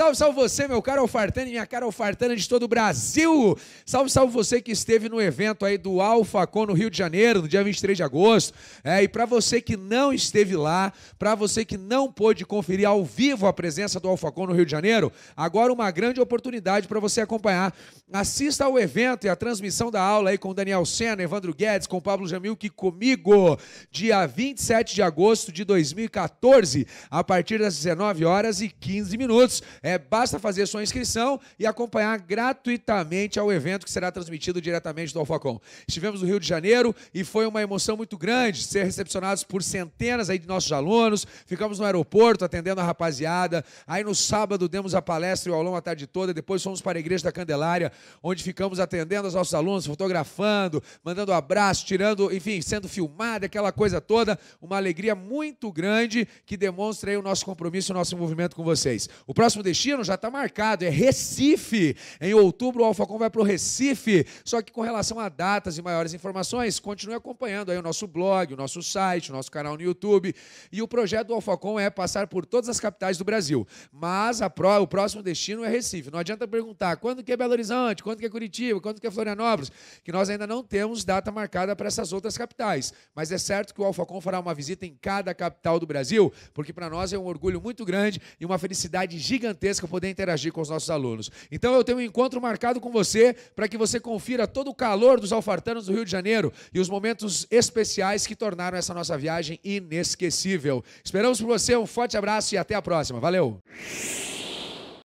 Salve, salve você, meu caro Alfartana e minha cara Alfartana de todo o Brasil. Salve, salve você que esteve no evento aí do Alfacon no Rio de Janeiro, no dia 23 de agosto. É, e para você que não esteve lá, para você que não pôde conferir ao vivo a presença do Alfacon no Rio de Janeiro, agora uma grande oportunidade para você acompanhar. Assista ao evento e a transmissão da aula aí com Daniel Senna, Evandro Guedes, com Pablo Jamil, que comigo, dia 27 de agosto de 2014, a partir das 19 horas e 15 minutos. É, é, basta fazer sua inscrição e acompanhar gratuitamente ao evento que será transmitido diretamente do Alfacom. Estivemos no Rio de Janeiro e foi uma emoção muito grande ser recepcionados por centenas aí de nossos alunos. Ficamos no aeroporto atendendo a rapaziada. Aí no sábado demos a palestra e o aulão a tarde toda. Depois fomos para a Igreja da Candelária, onde ficamos atendendo os nossos alunos, fotografando, mandando abraço, tirando, enfim, sendo filmado, aquela coisa toda. Uma alegria muito grande que demonstra aí o nosso compromisso, o nosso envolvimento com vocês. O próximo destino destino já está marcado, é Recife. Em outubro o Alfacom vai para o Recife. Só que com relação a datas e maiores informações, continue acompanhando aí o nosso blog, o nosso site, o nosso canal no YouTube. E o projeto do Alfacom é passar por todas as capitais do Brasil. Mas o próximo destino é Recife. Não adianta perguntar quando que é Belo Horizonte, quando que é Curitiba, quando que é Florianópolis, que nós ainda não temos data marcada para essas outras capitais. Mas é certo que o Alfacom fará uma visita em cada capital do Brasil, porque para nós é um orgulho muito grande e uma felicidade gigantesca gigantesca poder interagir com os nossos alunos. Então eu tenho um encontro marcado com você para que você confira todo o calor dos alfartanos do Rio de Janeiro e os momentos especiais que tornaram essa nossa viagem inesquecível. Esperamos por você, um forte abraço e até a próxima. Valeu!